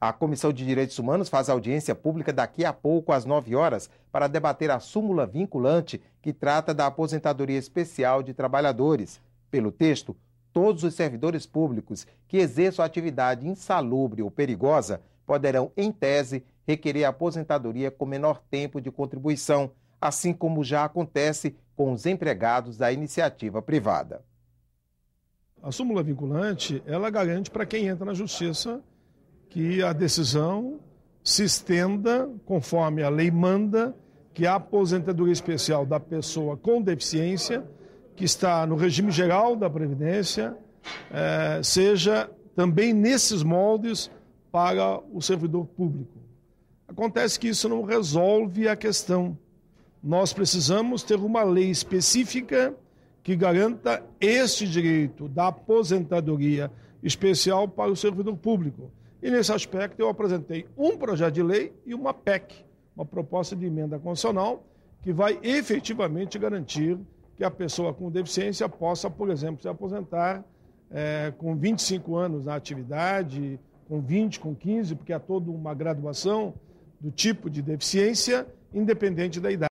A Comissão de Direitos Humanos faz audiência pública daqui a pouco, às 9 horas, para debater a súmula vinculante que trata da aposentadoria especial de trabalhadores. Pelo texto, todos os servidores públicos que exerçam atividade insalubre ou perigosa poderão, em tese, requerer aposentadoria com menor tempo de contribuição, assim como já acontece com os empregados da iniciativa privada. A súmula vinculante, ela garante para quem entra na justiça que a decisão se estenda conforme a lei manda que a aposentadoria especial da pessoa com deficiência, que está no regime geral da Previdência, eh, seja também nesses moldes para o servidor público. Acontece que isso não resolve a questão. Nós precisamos ter uma lei específica que garanta este direito da aposentadoria especial para o servidor público. E nesse aspecto eu apresentei um projeto de lei e uma PEC, uma proposta de emenda constitucional, que vai efetivamente garantir que a pessoa com deficiência possa, por exemplo, se aposentar é, com 25 anos na atividade, com 20, com 15, porque há toda uma graduação do tipo de deficiência, independente da idade.